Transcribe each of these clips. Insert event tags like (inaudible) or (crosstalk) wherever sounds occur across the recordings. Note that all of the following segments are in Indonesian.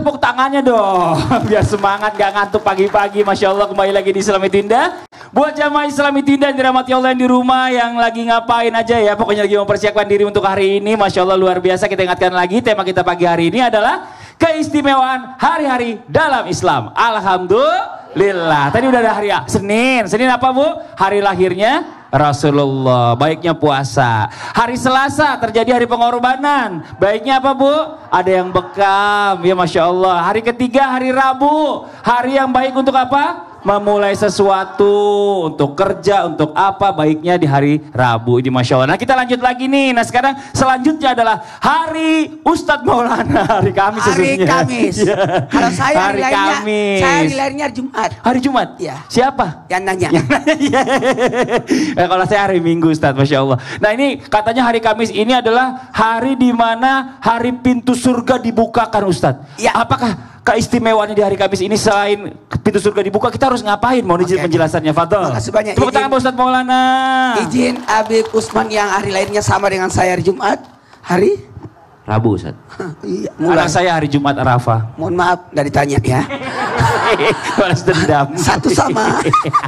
tepuk tangannya dong. (laughs) Biar semangat gak ngantuk pagi-pagi. Masya Allah kembali lagi di Islami Tinda. Buat jamaah Islami Tinda dirahmati Allah yang di rumah yang lagi ngapain aja ya. Pokoknya lagi mempersiapkan diri untuk hari ini. Masya Allah luar biasa kita ingatkan lagi tema kita pagi hari ini adalah keistimewaan hari-hari dalam Islam. Alhamdulillah. Tadi udah ada hari ya. Senin. Senin apa bu? Hari lahirnya Rasulullah. Baiknya puasa. Hari Selasa terjadi hari pengorbanan. Baiknya apa bu? Ada yang bekam. Ya Masya Allah. Hari ketiga hari Rabu. Hari yang baik untuk apa? memulai sesuatu untuk kerja, untuk apa baiknya di hari Rabu di Masya Allah. Nah kita lanjut lagi nih. Nah sekarang selanjutnya adalah hari Ustadz Maulana, (laughs) hari Kamis Hari sesungguhnya. Kamis. (laughs) Ya. Kalau saya hari, hari lainnya, Kamis. saya hari lainnya hari Jumat. Hari Jumat? Ya. Siapa? Yang nanya. Yang nanya. nah, (laughs) kalau saya hari Minggu Ustadz, Masya Allah. Nah ini katanya hari Kamis ini adalah hari di mana hari pintu surga dibukakan Ustadz. Ya. Apakah keistimewaannya di hari Kamis ini selain pintu surga dibuka, kita harus ngapain? Mau izin okay. penjelasannya, Fadol. Makasih banyak. Tepuk tangan Ustaz Maulana. Izin Abib Usman yang hari lainnya sama dengan saya hari Jumat. Hari? Rabu, Ustaz. iya, mulai. Anak saya hari Jumat Rafa. Mohon maaf, dari ditanya ya. (laughs) Balas dendam. Satu sama.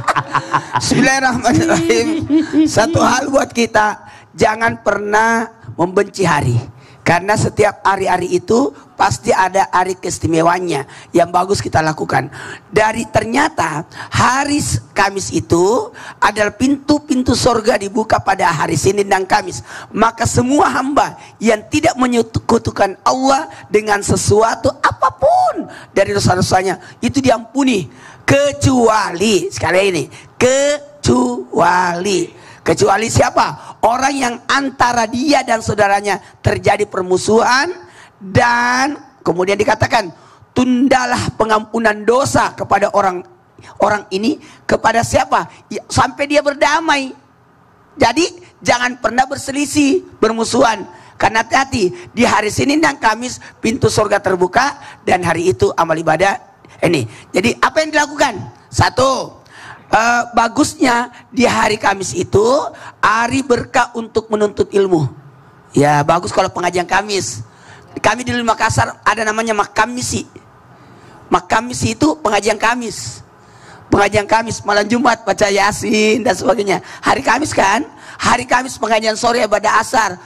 (laughs) Bismillahirrahmanirrahim. Satu hal buat kita, jangan pernah membenci hari. Karena setiap hari-hari itu pasti ada hari keistimewanya yang bagus kita lakukan. Dari ternyata hari Kamis itu adalah pintu-pintu sorga dibuka pada hari Senin dan Kamis. Maka semua hamba yang tidak menyekutukan Allah dengan sesuatu apapun dari dosa-dosanya itu diampuni. Kecuali, sekali ini, kecuali Kecuali siapa? Orang yang antara dia dan saudaranya terjadi permusuhan dan kemudian dikatakan tundalah pengampunan dosa kepada orang orang ini kepada siapa? Ya, sampai dia berdamai. Jadi jangan pernah berselisih, bermusuhan. Karena hati-hati, di hari Senin dan Kamis pintu surga terbuka dan hari itu amal ibadah ini. Jadi apa yang dilakukan? Satu, Uh, bagusnya di hari Kamis itu hari berkah untuk menuntut ilmu. Ya bagus kalau pengajian Kamis. Kami di Makassar ada namanya Makamisi. Makamisi itu pengajian Kamis. Pengajian Kamis malam Jumat baca Yasin dan sebagainya. Hari Kamis kan Hari Kamis pengajian sore pada asar,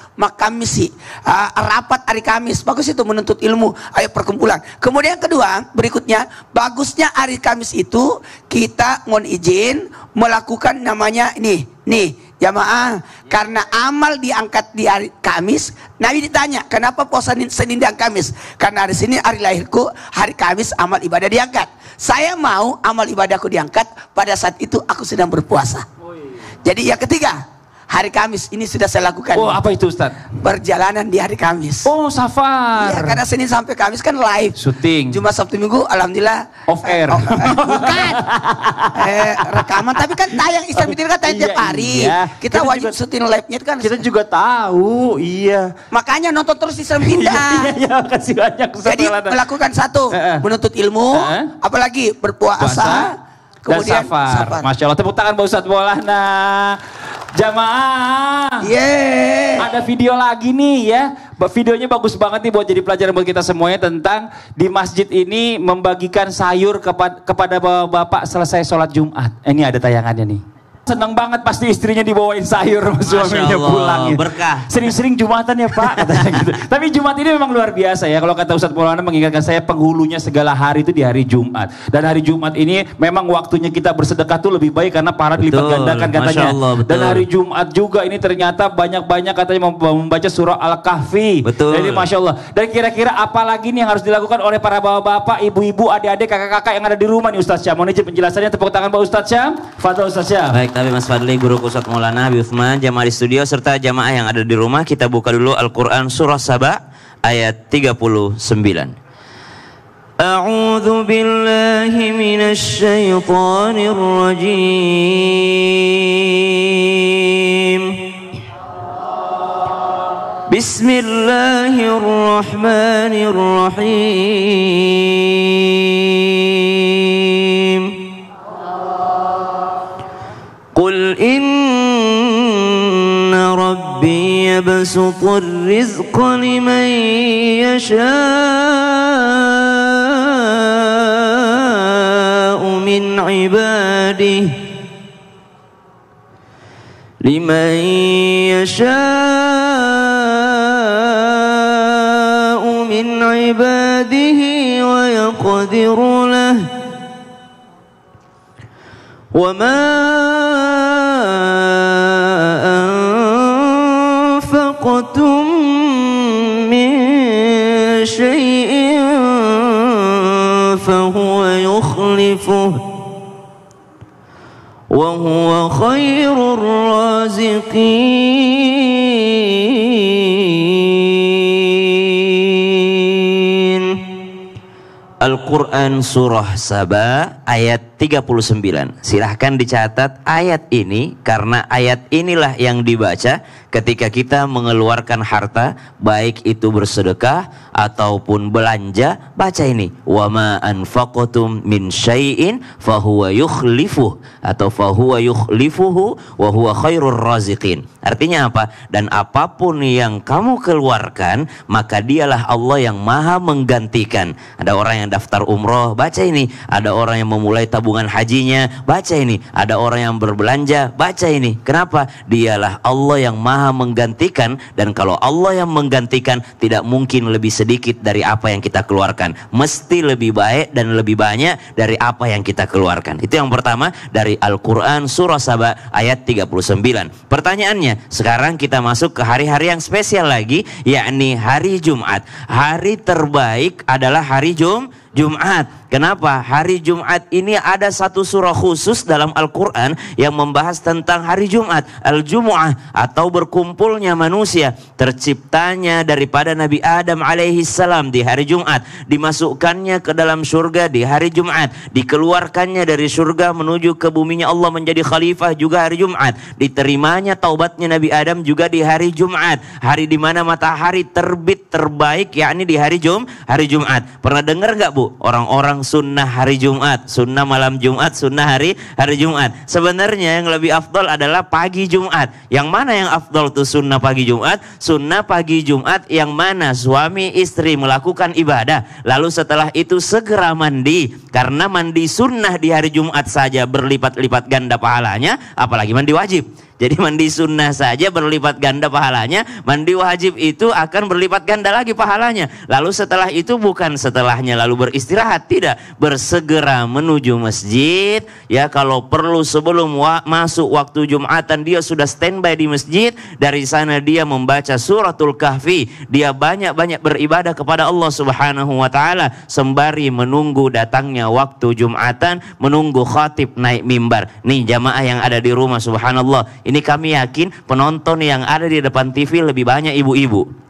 misi uh, ah, rapat hari Kamis. Bagus itu menuntut ilmu, ayo perkumpulan. Kemudian yang kedua, berikutnya, bagusnya hari Kamis itu kita mohon izin melakukan namanya nih nih, jamaah. Karena amal diangkat di hari Kamis, Nabi ditanya, kenapa puasa Senin dan Kamis? Karena hari sini hari lahirku, hari Kamis amal ibadah diangkat. Saya mau amal ibadahku diangkat, pada saat itu aku sedang berpuasa. Jadi yang ketiga, hari Kamis ini sudah saya lakukan. Oh, apa itu Ustaz? Perjalanan di hari Kamis. Oh, safar. Iya, karena Senin sampai Kamis kan live. Syuting. Cuma Sabtu Minggu alhamdulillah off eh, air. Eh, off, -air. bukan. (laughs) eh, rekaman tapi kan tayang Islam itu kan tayang iya, tiap hari. Iya. Kita, kita wajib syuting live-nya kan. Kita juga tahu, iya. Makanya nonton terus Islam Indah. iya, iya, iya. kasih banyak. Jadi melakukan satu, menuntut ilmu, apalagi berpuasa, kemudian dan safar. safar. Masya Allah, tepuk tangan Bapak Ustadz Maulana. Jamaah. Yeah. Ada video lagi nih ya. Videonya bagus banget nih buat jadi pelajaran buat kita semuanya tentang di masjid ini membagikan sayur kepada kepada bapak-bapak selesai sholat Jumat. Eh, ini ada tayangannya nih. Senang banget pasti istrinya dibawain sayur sama suaminya pulang. Gitu. Berkah. Sering-sering Jumatan ya Pak katanya gitu. (laughs) Tapi Jumat ini memang luar biasa ya. Kalau kata Ustadz Maulana mengingatkan saya penghulunya segala hari itu di hari Jumat. Dan hari Jumat ini memang waktunya kita bersedekah tuh lebih baik karena para dilipat gandakan katanya. Allah, Dan hari Jumat juga ini ternyata banyak-banyak katanya membaca surah Al-Kahfi. Betul. Jadi Masya Allah. Dan kira-kira apa lagi nih yang harus dilakukan oleh para bapak-bapak, ibu-ibu, adik-adik, kakak-kakak yang ada di rumah nih Ustadz Syam. Mau izin penjelasannya tepuk tangan Pak Ustadz Syam. Fatah Ustadz Syam. Baik, tapi Mas Fadli, Guru Kusat Maulana, Abi Uthman, jamaah di studio, serta jamaah yang ada di rumah. Kita buka dulu Al-Quran Surah Sabah ayat 39. A'udhu billahi minasy syaithanir rajim. Bismillahirrahmanirrahim. يبسط الرزق لمن يشاء من عباده لمن يشاء من عباده ويقدر له وما أنفقتم من شيء فهو يخلفه وهو خير الرازقين القرآن سورة سبا آيات 39. Silahkan dicatat ayat ini karena ayat inilah yang dibaca ketika kita mengeluarkan harta baik itu bersedekah ataupun belanja baca ini wa ma anfaqtum min syai'in fahuwa yukhlifuh atau fahuwa yukhlifuhu wa khairur raziqin. Artinya apa? Dan apapun yang kamu keluarkan maka dialah Allah yang maha menggantikan. Ada orang yang daftar umroh baca ini, ada orang yang memulai tabung tabungan hajinya, baca ini. Ada orang yang berbelanja, baca ini. Kenapa? Dialah Allah yang maha menggantikan dan kalau Allah yang menggantikan tidak mungkin lebih sedikit dari apa yang kita keluarkan. Mesti lebih baik dan lebih banyak dari apa yang kita keluarkan. Itu yang pertama dari Al-Quran Surah Sabah ayat 39. Pertanyaannya, sekarang kita masuk ke hari-hari yang spesial lagi, yakni hari Jumat. Hari terbaik adalah hari Jumat. Jumat. Kenapa? Hari Jumat ini ada satu surah khusus dalam Al-Quran yang membahas tentang hari Jumat. Al-Jumu'ah atau berkumpulnya manusia. Terciptanya daripada Nabi Adam alaihi salam di hari Jumat. Dimasukkannya ke dalam surga di hari Jumat. Dikeluarkannya dari surga menuju ke buminya Allah menjadi khalifah juga hari Jumat. Diterimanya taubatnya Nabi Adam juga di hari Jumat. Hari dimana matahari terbit terbaik yakni di hari Jum, hari Jumat. Pernah dengar nggak bu? orang-orang sunnah hari Jumat sunnah malam Jumat sunnah hari hari Jumat sebenarnya yang lebih afdol adalah pagi Jumat yang mana yang afdol tuh sunnah pagi Jumat sunnah pagi Jumat yang mana suami istri melakukan ibadah lalu setelah itu segera mandi karena mandi sunnah di hari Jumat saja berlipat-lipat ganda pahalanya apalagi mandi wajib jadi mandi sunnah saja berlipat ganda pahalanya, mandi wajib itu akan berlipat ganda lagi pahalanya. Lalu setelah itu bukan setelahnya lalu beristirahat, tidak bersegera menuju masjid. Ya kalau perlu sebelum wa masuk waktu Jumatan dia sudah standby di masjid. Dari sana dia membaca suratul kahfi. Dia banyak-banyak beribadah kepada Allah Subhanahu wa taala sembari menunggu datangnya waktu Jumatan, menunggu khatib naik mimbar. Nih jamaah yang ada di rumah subhanallah ini kami yakin penonton yang ada di depan TV lebih banyak ibu-ibu.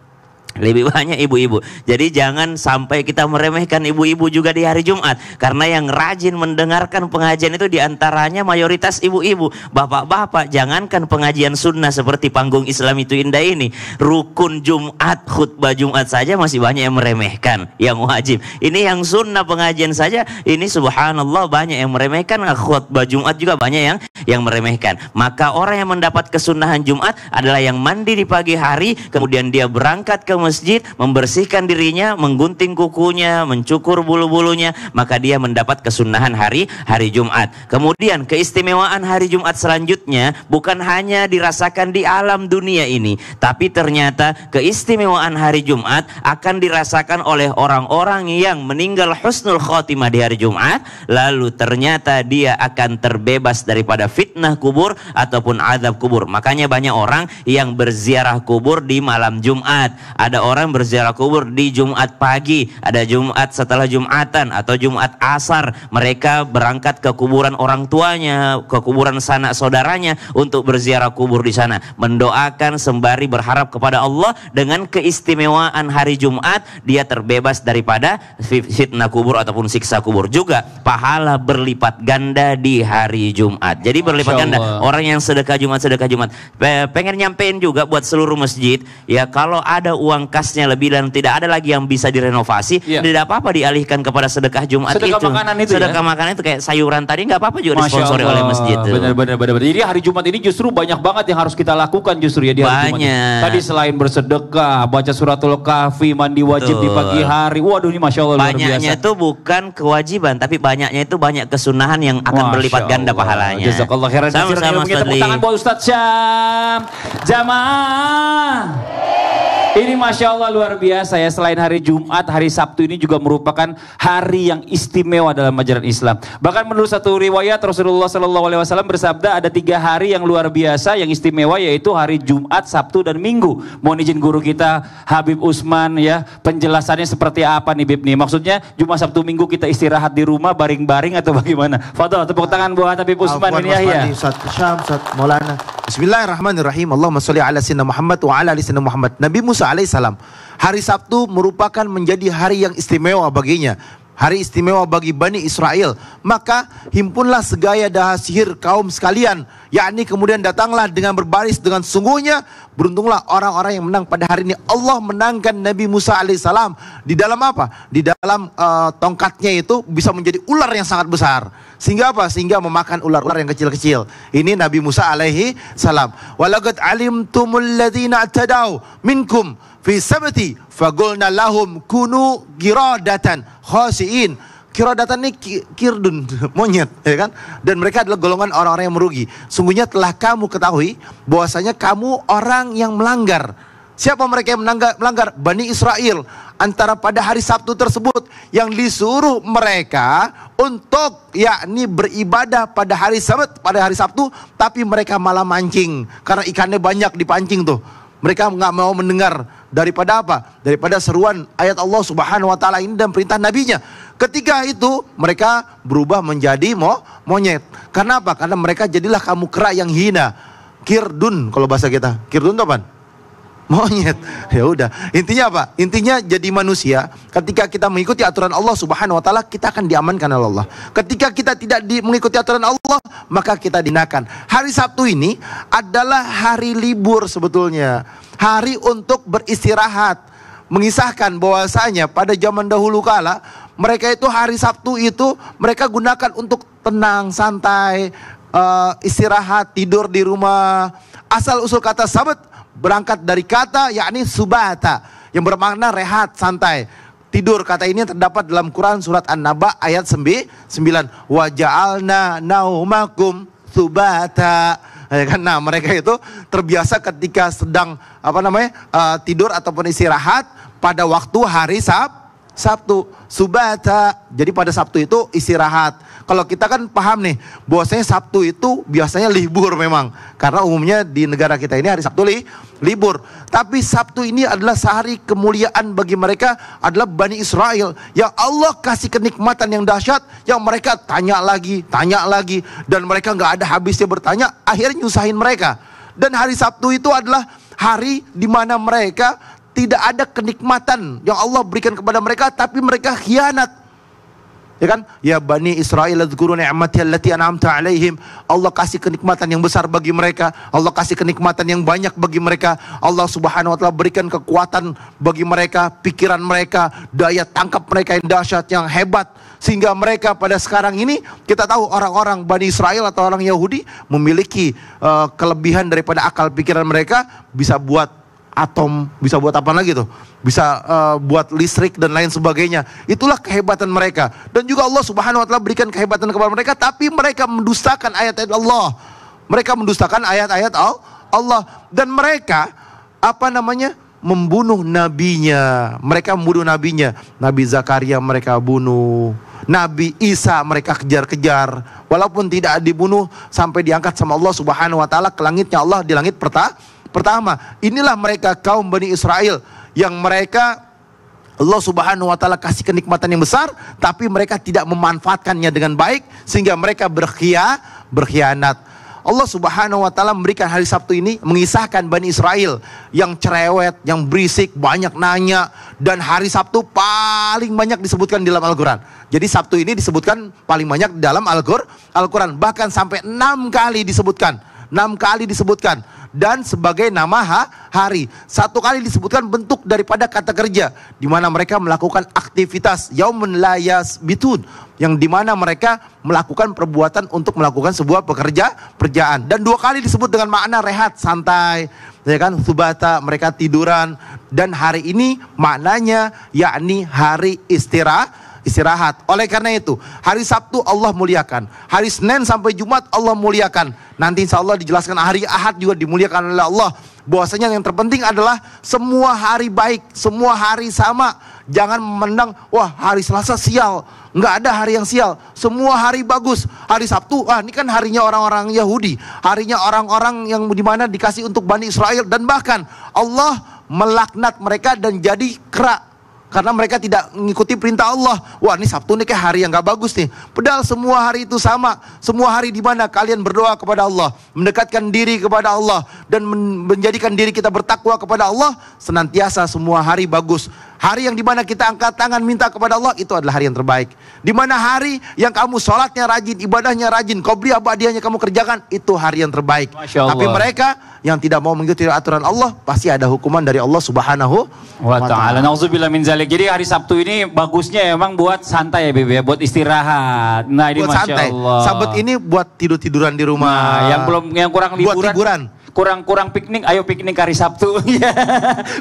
(laughs) Lebih banyak ibu-ibu. Jadi jangan sampai kita meremehkan ibu-ibu juga di hari Jumat. Karena yang rajin mendengarkan pengajian itu diantaranya mayoritas ibu-ibu. Bapak-bapak, jangankan pengajian sunnah seperti panggung Islam itu indah ini. Rukun Jumat, khutbah Jumat saja masih banyak yang meremehkan. Yang wajib. Ini yang sunnah pengajian saja, ini subhanallah banyak yang meremehkan. Khutbah Jumat juga banyak yang yang meremehkan. Maka orang yang mendapat kesunahan Jumat adalah yang mandi di pagi hari, kemudian dia berangkat ke masjid, membersihkan dirinya, menggunting kukunya, mencukur bulu-bulunya, maka dia mendapat kesunahan hari hari Jumat. Kemudian keistimewaan hari Jumat selanjutnya bukan hanya dirasakan di alam dunia ini, tapi ternyata keistimewaan hari Jumat akan dirasakan oleh orang-orang yang meninggal husnul khotimah di hari Jumat, lalu ternyata dia akan terbebas daripada fitnah kubur ataupun azab kubur. Makanya banyak orang yang berziarah kubur di malam Jumat. Ada ada orang berziarah kubur di Jumat pagi, ada Jumat setelah Jumatan atau Jumat asar, mereka berangkat ke kuburan orang tuanya, ke kuburan sanak saudaranya untuk berziarah kubur di sana, mendoakan sembari berharap kepada Allah dengan keistimewaan hari Jumat dia terbebas daripada fitnah kubur ataupun siksa kubur juga pahala berlipat ganda di hari Jumat. Jadi berlipat ganda orang yang sedekah Jumat sedekah Jumat. Pengen nyampein juga buat seluruh masjid ya kalau ada uang pangkasnya lebih dan tidak ada lagi yang bisa direnovasi, yeah. tidak apa-apa dialihkan kepada sedekah Jumat sedekah itu. Makanan itu. Ya? Sedekah ya? makanan itu kayak sayuran tadi nggak apa-apa juga disponsori oleh masjid. Benar-benar benar. Jadi hari Jumat ini justru banyak banget yang harus kita lakukan justru ya di hari banyak. Jumat. Tadi selain bersedekah, baca suratul kafi mandi wajib Betul. di pagi hari. Waduh ini Masya Allah Banyaknya luar biasa. itu bukan kewajiban, tapi banyaknya itu banyak kesunahan yang akan Masya berlipat Allah. ganda pahalanya. Jazakallah khairan. Sama-sama. sama, sama, tangan buat Ustaz sama sama ini Masya Allah luar biasa ya. Selain hari Jumat, hari Sabtu ini juga merupakan hari yang istimewa dalam ajaran Islam. Bahkan menurut satu riwayat Rasulullah SAW bersabda ada tiga hari yang luar biasa, yang istimewa yaitu hari Jumat, Sabtu, dan Minggu. Mohon izin guru kita Habib Usman ya, penjelasannya seperti apa nih Bib nih? Maksudnya Jumat, Sabtu, Minggu kita istirahat di rumah baring-baring atau bagaimana? Fadol, tepuk tangan buat Habib Usman ini ya. Ustaz Maulana. Bismillahirrahmanirrahim. Allahumma sholli ala sayyidina Muhammad wa ala ali Muhammad. Nabi Musa alaihissalam. Hari Sabtu merupakan menjadi hari yang istimewa baginya. Hari istimewa bagi Bani Israel. Maka himpunlah segaya dahasihir kaum sekalian. Yakni kemudian datanglah dengan berbaris dengan sungguhnya Beruntunglah orang-orang yang menang pada hari ini. Allah menangkan Nabi Musa alaihissalam di dalam apa? Di dalam uh, tongkatnya itu bisa menjadi ular yang sangat besar. Sehingga apa? Sehingga memakan ular-ular yang kecil-kecil. Ini Nabi Musa alaihi salam. Walagat alim tumuladina tadau minkum fi sabati fagulna lahum kunu giradatan khasiin Kirodatan ini kirdun, (laughs) monyet, ya kan? Dan mereka adalah golongan orang-orang yang merugi. Sungguhnya telah kamu ketahui bahwasanya kamu orang yang melanggar. Siapa mereka yang melanggar? Bani Israel. Antara pada hari Sabtu tersebut yang disuruh mereka untuk yakni beribadah pada hari Sabat, pada hari Sabtu, tapi mereka malah mancing karena ikannya banyak dipancing tuh. Mereka nggak mau mendengar daripada apa? Daripada seruan ayat Allah Subhanahu wa taala ini dan perintah nabinya. Ketika itu mereka berubah menjadi mo monyet. Karena apa? Karena mereka jadilah kamu kera yang hina. Kirdun kalau bahasa kita. Kirdun itu apa? Monyet. (laughs) Ya udah. Intinya apa? Intinya jadi manusia. Ketika kita mengikuti aturan Allah Subhanahu wa taala, kita akan diamankan oleh Allah. Ketika kita tidak di, mengikuti aturan Allah, maka kita dinakan. Hari Sabtu ini adalah hari libur sebetulnya. Hari untuk beristirahat mengisahkan bahwasanya pada zaman dahulu kala mereka itu hari Sabtu itu mereka gunakan untuk tenang, santai, uh, istirahat, tidur di rumah. Asal usul kata sabat berangkat dari kata yakni subata yang bermakna rehat, santai. Tidur kata ini terdapat dalam Quran surat An-Naba ayat 9 wa ja'alna naumakum subata ya kan? Nah mereka itu terbiasa ketika sedang apa namanya uh, tidur ataupun istirahat pada waktu hari Sab Sabtu subata. Jadi pada Sabtu itu istirahat. Kalau kita kan paham nih, bahwasanya Sabtu itu biasanya libur memang. Karena umumnya di negara kita ini hari Sabtu li, libur. Tapi Sabtu ini adalah sehari kemuliaan bagi mereka adalah Bani Israel. Yang Allah kasih kenikmatan yang dahsyat yang mereka tanya lagi, tanya lagi. Dan mereka nggak ada habisnya bertanya, akhirnya nyusahin mereka. Dan hari Sabtu itu adalah hari di mana mereka tidak ada kenikmatan yang Allah berikan kepada mereka tapi mereka khianat. Ya kan? Ya Bani Israel adzkuru ni'mati allati an'amta alaihim. Allah kasih kenikmatan yang besar bagi mereka. Allah kasih kenikmatan yang banyak bagi mereka. Allah Subhanahu wa taala berikan kekuatan bagi mereka, pikiran mereka, daya tangkap mereka yang dahsyat, yang hebat sehingga mereka pada sekarang ini kita tahu orang-orang Bani Israel atau orang Yahudi memiliki uh, kelebihan daripada akal pikiran mereka bisa buat atom, bisa buat apa lagi tuh? Bisa uh, buat listrik dan lain sebagainya. Itulah kehebatan mereka. Dan juga Allah Subhanahu wa taala berikan kehebatan kepada mereka tapi mereka mendustakan ayat-ayat Allah. Mereka mendustakan ayat-ayat Allah dan mereka apa namanya? membunuh nabinya. Mereka membunuh nabinya. Nabi Zakaria mereka bunuh. Nabi Isa mereka kejar-kejar walaupun tidak dibunuh sampai diangkat sama Allah Subhanahu wa taala ke langitnya Allah di langit pertama Pertama, inilah mereka kaum Bani Israel yang mereka Allah Subhanahu wa taala kasih kenikmatan yang besar tapi mereka tidak memanfaatkannya dengan baik sehingga mereka berkhia berkhianat. Allah Subhanahu wa taala memberikan hari Sabtu ini mengisahkan Bani Israel yang cerewet, yang berisik, banyak nanya dan hari Sabtu paling banyak disebutkan di dalam Al-Qur'an. Jadi Sabtu ini disebutkan paling banyak di dalam Al-Qur'an, bahkan sampai enam kali disebutkan. enam kali disebutkan dan sebagai nama ha, hari. Satu kali disebutkan bentuk daripada kata kerja di mana mereka melakukan aktivitas yaumun layas bitun yang di mana mereka melakukan perbuatan untuk melakukan sebuah pekerja perjaan dan dua kali disebut dengan makna rehat santai ya kan subata mereka tiduran dan hari ini maknanya yakni hari istirahat istirahat. Oleh karena itu, hari Sabtu Allah muliakan. Hari Senin sampai Jumat Allah muliakan. Nanti insya Allah dijelaskan hari Ahad juga dimuliakan oleh Allah. Bahwasanya yang terpenting adalah semua hari baik, semua hari sama. Jangan memandang, wah hari Selasa sial. Nggak ada hari yang sial. Semua hari bagus. Hari Sabtu, wah ini kan harinya orang-orang Yahudi. Harinya orang-orang yang dimana dikasih untuk Bani Israel. Dan bahkan Allah melaknat mereka dan jadi kerak karena mereka tidak mengikuti perintah Allah. Wah ini Sabtu nih kayak hari yang gak bagus nih. Padahal semua hari itu sama. Semua hari di mana kalian berdoa kepada Allah. Mendekatkan diri kepada Allah. Dan menjadikan diri kita bertakwa kepada Allah. Senantiasa semua hari bagus. Hari yang dimana kita angkat tangan minta kepada Allah itu adalah hari yang terbaik. Dimana hari yang kamu sholatnya rajin, ibadahnya rajin, beri abadiahnya kamu kerjakan itu hari yang terbaik. Tapi mereka yang tidak mau mengikuti aturan Allah pasti ada hukuman dari Allah Subhanahu wa taala. Nauzubillah min zalik. Jadi hari Sabtu ini bagusnya emang buat santai ya Bibi ya, buat istirahat. Nah, ini buat Masya santai. Allah. Sabtu ini buat tidur-tiduran di rumah. Nah, yang belum yang kurang liburan. Buat liburan kurang-kurang piknik, ayo piknik hari Sabtu. (laughs) Ya.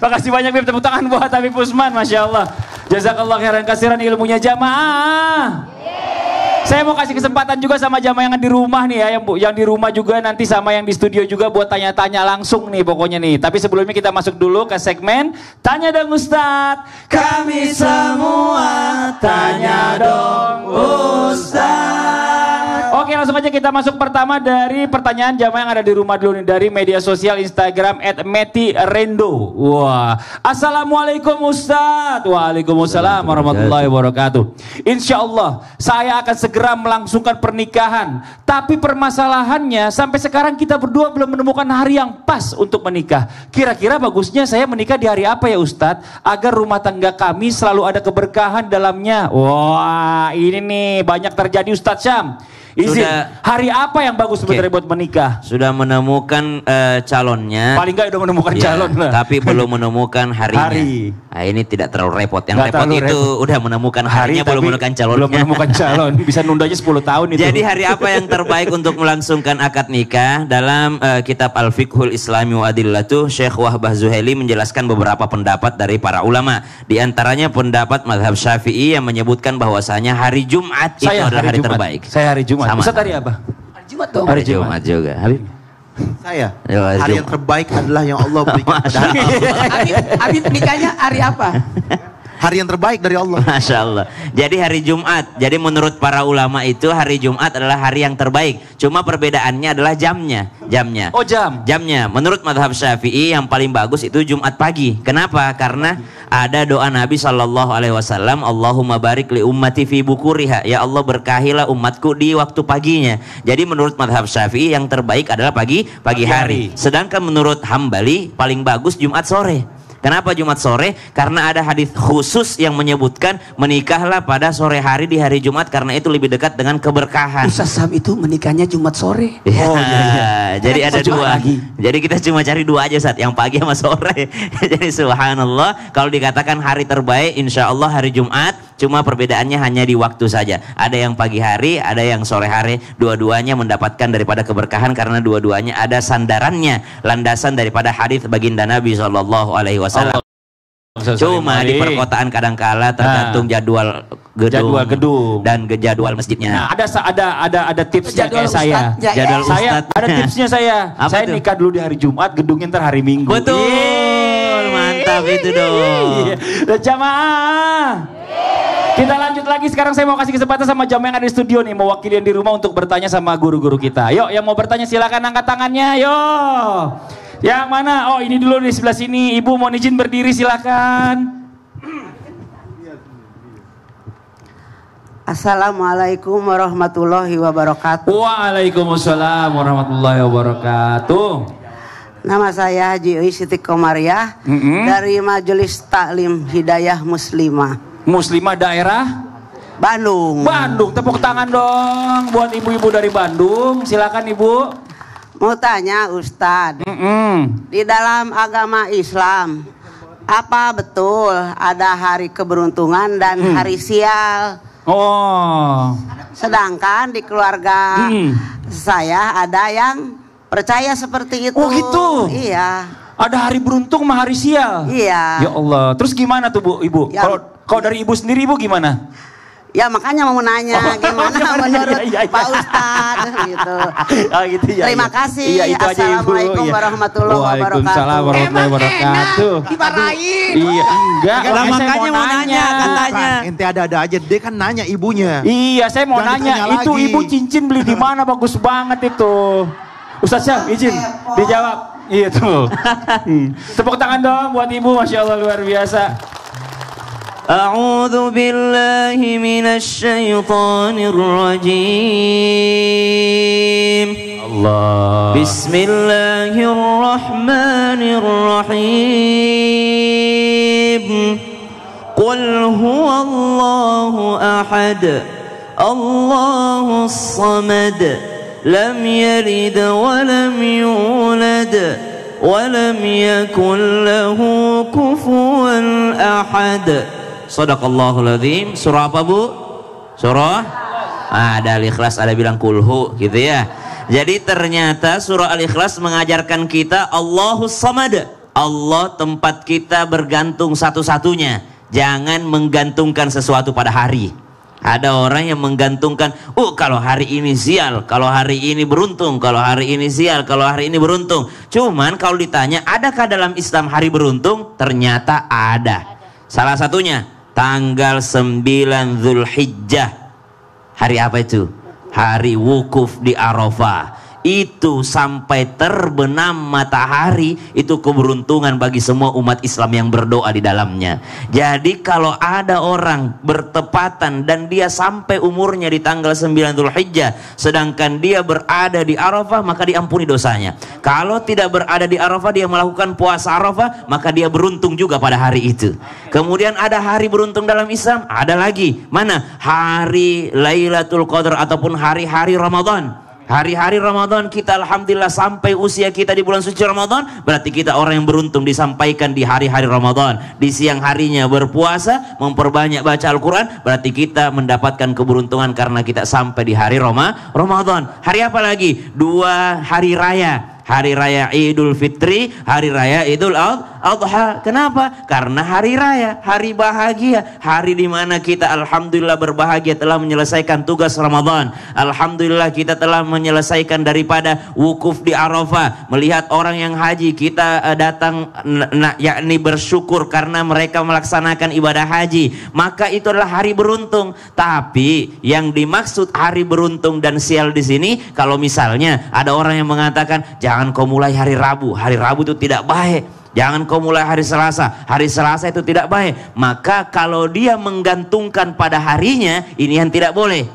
Makasih banyak Bib, tepuk tangan buat Habib Usman, Masya Allah. Jazakallah khairan kasiran ilmunya jamaah. Saya mau kasih kesempatan juga sama jamaah yang di rumah nih ya, yang, yang di rumah juga nanti sama yang di studio juga buat tanya-tanya langsung nih pokoknya nih. Tapi sebelumnya kita masuk dulu ke segmen Tanya dong Ustadz. Kami semua tanya dong Ustadz. Oke langsung aja kita masuk pertama dari pertanyaan jamaah yang ada di rumah dulu nih dari media sosial Instagram @metirendo. Wah, assalamualaikum Ustaz. Waalaikumsalam warahmatullahi wabarakatuh. Insya Allah saya akan segera melangsungkan pernikahan. Tapi permasalahannya sampai sekarang kita berdua belum menemukan hari yang pas untuk menikah. Kira-kira bagusnya saya menikah di hari apa ya Ustaz? Agar rumah tangga kami selalu ada keberkahan dalamnya. Wah, ini nih banyak terjadi Ustaz Syam. Izin. Sudah, hari apa yang bagus sebenarnya okay. buat menikah? Sudah menemukan uh, calonnya. Paling enggak udah menemukan ya, calon lah. Tapi belum menemukan harinya. Hari. Nah, ini tidak terlalu repot. Yang gak repot itu repot. udah menemukan harinya hari, belum menemukan calonnya. Belum menemukan calon. (laughs) Bisa nundanya 10 tahun itu. Jadi hari apa yang terbaik untuk melangsungkan akad nikah? Dalam uh, kitab Al-Fiqhul Islami wa Adillatuh, Syekh Wahbah Zuhaili menjelaskan beberapa pendapat dari para ulama. Di antaranya pendapat madhab Syafi'i yang menyebutkan bahwasanya hari Jumat Saya adalah hari, hari terbaik. Saya hari Jumat. Jumat. Sama. Ustaz hari apa? Hari Jumat dong. Hari Jumat, Jumat juga. Habib? Saya. Ya, hari Jumat. yang terbaik adalah yang Allah berikan (laughs) pada hari Habib, Habib nikahnya hari apa? (laughs) hari yang terbaik dari Allah. Masya Allah. Jadi hari Jumat. Jadi menurut para ulama itu hari Jumat adalah hari yang terbaik. Cuma perbedaannya adalah jamnya. Jamnya. Oh jam. Jamnya. Menurut madhab syafi'i yang paling bagus itu Jumat pagi. Kenapa? Karena ada doa Nabi Shallallahu Alaihi Wasallam. Allahumma barik li ummati fi bukuriha. Ya Allah berkahilah umatku di waktu paginya. Jadi menurut madhab syafi'i yang terbaik adalah pagi pagi hari. Sedangkan menurut Hambali paling bagus Jumat sore. Kenapa Jumat sore? Karena ada hadis khusus yang menyebutkan menikahlah pada sore hari di hari Jumat karena itu lebih dekat dengan keberkahan. Ustaz Sam itu menikahnya Jumat sore. (laughs) Ya, iya. Jadi ada dua. Lagi. Jadi kita cuma cari dua aja saat yang pagi sama sore. (laughs) Jadi subhanallah kalau dikatakan hari terbaik insya Allah hari Jumat Cuma perbedaannya hanya di waktu saja. Ada yang pagi hari, ada yang sore hari. Dua-duanya mendapatkan daripada keberkahan karena dua-duanya ada sandarannya, landasan daripada hadis baginda Nabi Shallallahu Alaihi Wasallam. Oh, Cuma di perkotaan kadang-kala tergantung ah. jadwal gedung, jadwal gedung dan jadwal masjidnya. Nah, ada ada ada ada tipsnya jadwal kayak saya. Ya, jadwal saya ada tipsnya saya. (laughs) Apa saya itu? nikah dulu di hari Jumat, gedungnya ntar hari Minggu. Betul. Yeay. Mantap itu iya, iya, iya, dong. Jamaah. Kita lanjut lagi sekarang saya mau kasih kesempatan sama jam yang ada di studio nih mewakili yang di rumah untuk bertanya sama guru-guru kita. Yuk yang mau bertanya silakan angkat tangannya. yuk. Yang mana? Oh ini dulu di sebelah sini. Ibu mau izin berdiri silakan. Assalamualaikum warahmatullahi wabarakatuh. Waalaikumsalam warahmatullahi wabarakatuh. Nama saya Haji Uy Siti Komariah mm -hmm. dari Majelis Taklim Hidayah Muslimah muslimah daerah Bandung. Bandung, tepuk tangan dong buat ibu-ibu dari Bandung. Silakan Ibu. Mau tanya Ustadz, mm -mm. di dalam agama Islam, apa betul ada hari keberuntungan dan mm. hari sial? Oh. Sedangkan di keluarga mm. saya ada yang percaya seperti itu. Oh gitu. Iya. Ada hari beruntung mah hari sial. Iya. Ya Allah. Terus gimana tuh Bu, Ibu? Ya Kalau kalau dari ibu sendiri ibu gimana? Ya makanya mau nanya oh, gimana (laughs) ya, menurut ya, ya, Pak Ustadz (laughs) gitu. Oh, gitu ya, Terima iya. kasih. Ya, itu Assalamualaikum aja, warahmatullahi wabarakatuh. Waalaikumsalam warahmatullahi wabarakatuh. Dibarain. Iya, enggak. Lah makanya mau nanya, nanya katanya. Kan, ente ada-ada aja, dia kan nanya ibunya. Iya, saya mau Jangan nanya, itu lagi. ibu cincin beli di mana bagus banget itu. Ustaz Syah izin dijawab. Iya tuh. (laughs) Hmm. Tepuk tangan dong buat ibu, masya Allah luar biasa. أعوذ بالله من الشيطان الرجيم الله بسم الله الرحمن الرحيم قل هو الله أحد الله الصمد لم يلد ولم يولد ولم يكن له كفوا أحد Sadaqallahul azim. Surah apa, Bu? Surah Ah, ada al-ikhlas, ada bilang kulhu gitu ya. Jadi ternyata surah al-ikhlas mengajarkan kita Allahus samad. Allah tempat kita bergantung satu-satunya. Jangan menggantungkan sesuatu pada hari. Ada orang yang menggantungkan, uh kalau hari ini sial, kalau hari ini beruntung, kalau hari ini sial, kalau hari ini beruntung." Cuman kalau ditanya, adakah dalam Islam hari beruntung? Ternyata ada. Salah satunya tanggal 9 Zulhijjah. Hari apa itu? Hari wukuf di Arafah itu sampai terbenam matahari itu keberuntungan bagi semua umat Islam yang berdoa di dalamnya. Jadi kalau ada orang bertepatan dan dia sampai umurnya di tanggal 9 Zulhijjah sedangkan dia berada di Arafah maka diampuni dosanya. Kalau tidak berada di Arafah dia melakukan puasa Arafah maka dia beruntung juga pada hari itu. Kemudian ada hari beruntung dalam Islam, ada lagi mana? Hari Lailatul Qadar ataupun hari-hari Ramadan. Hari-hari Ramadan kita Alhamdulillah sampai usia kita di bulan suci Ramadan Berarti kita orang yang beruntung disampaikan di hari-hari Ramadan Di siang harinya berpuasa, memperbanyak baca Al-Quran Berarti kita mendapatkan keberuntungan karena kita sampai di hari Roma, Ramadan Hari apa lagi? Dua hari raya Hari raya Idul Fitri, hari raya Idul Adha adha. Kenapa? Karena hari raya, hari bahagia, hari di mana kita alhamdulillah berbahagia telah menyelesaikan tugas Ramadan. Alhamdulillah kita telah menyelesaikan daripada wukuf di Arafah, melihat orang yang haji kita eh, datang yakni bersyukur karena mereka melaksanakan ibadah haji. Maka itu adalah hari beruntung. Tapi yang dimaksud hari beruntung dan sial di sini kalau misalnya ada orang yang mengatakan jangan kau mulai hari Rabu. Hari Rabu itu tidak baik. Jangan kau mulai hari Selasa. Hari Selasa itu tidak baik. Maka kalau dia menggantungkan pada harinya, ini yang tidak boleh.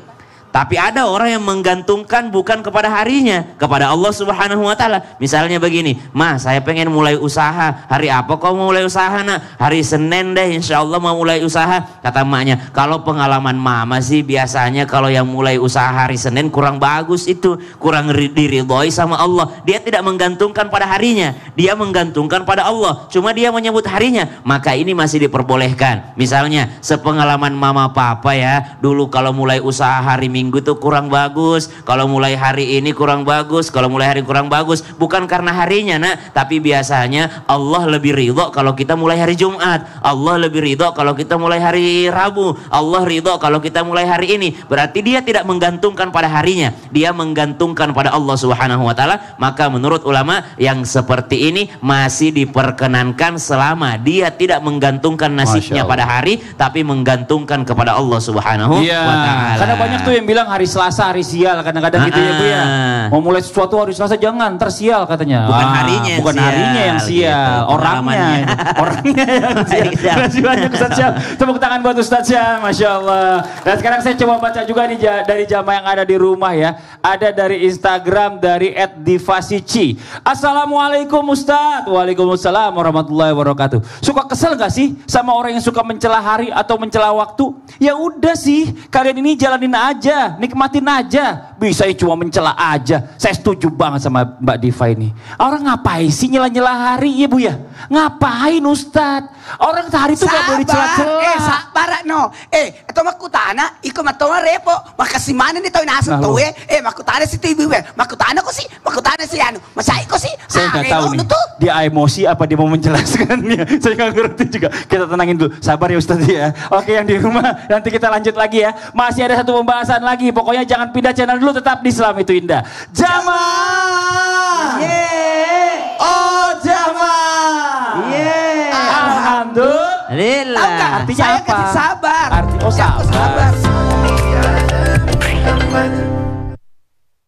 Tapi ada orang yang menggantungkan bukan kepada harinya, kepada Allah Subhanahu wa taala. Misalnya begini, "Ma, saya pengen mulai usaha. Hari apa kau mau mulai usaha, Nak? Hari Senin deh, insya Allah mau mulai usaha." Kata maknya, "Kalau pengalaman mama sih biasanya kalau yang mulai usaha hari Senin kurang bagus itu, kurang diri diridhoi sama Allah. Dia tidak menggantungkan pada harinya, dia menggantungkan pada Allah. Cuma dia menyebut harinya, maka ini masih diperbolehkan. Misalnya, sepengalaman mama papa ya, dulu kalau mulai usaha hari Minggu minggu tuh kurang bagus, kalau mulai hari ini kurang bagus, kalau mulai hari kurang bagus, bukan karena harinya nak, tapi biasanya Allah lebih ridho kalau kita mulai hari Jumat, Allah lebih ridho kalau kita mulai hari Rabu, Allah ridho kalau kita mulai hari ini. Berarti dia tidak menggantungkan pada harinya, dia menggantungkan pada Allah Subhanahu wa taala, maka menurut ulama yang seperti ini masih diperkenankan selama dia tidak menggantungkan nasibnya pada hari tapi menggantungkan kepada Allah Subhanahu ya, wa taala. Karena banyak tuh yang bilang hari Selasa, hari sial kadang-kadang gitu ya Bu ya. Ah. Mau mulai sesuatu hari Selasa jangan tersial katanya. Bukan ah, harinya, bukan sial, harinya yang gitu, sial, gitu, orangnya, (laughs) orangnya yang nah, sial. Iya. Terima kasih banyak Ustaz Syam. Tepuk tangan buat Ustaz Syam, masya Allah. Dan sekarang saya coba baca juga nih dari jamaah yang ada di rumah ya. Ada dari Instagram dari @divasici. Assalamualaikum Ustaz. Waalaikumsalam warahmatullahi wabarakatuh. Suka kesel gak sih sama orang yang suka mencela hari atau mencela waktu? Ya udah sih, kalian ini jalanin aja nikmatin aja. Bisa saya cuma mencela aja. Saya setuju banget sama Mbak Diva ini. Orang ngapain sih nyela-nyela hari ya Bu ya? Ngapain Ustad? Orang sehari itu gak boleh celah cela Eh sabar no. Eh itu makutana, iko matawa repo. Makasih mana nih tau nasi nah, tuh eh. Eh makutana si ibu ya? Makutana kok sih? Makutana si anu. Masa Iku sih? Saya nggak tahu nih. Tuh. Dia emosi apa dia mau menjelaskannya? (laughs) saya nggak ngerti juga. Kita tenangin dulu. Sabar ya Ustad ya. Oke yang di rumah nanti kita lanjut lagi ya. Masih ada satu pembahasan lagi. Pokoknya jangan pindah channel dulu selalu tetap di Islam itu indah. Jamaah. Yeah. Oh jamaah. Yeah. Alhamdulillah. Tahu artinya Saya apa? Saya sabar. Arti oh sabar. sabar.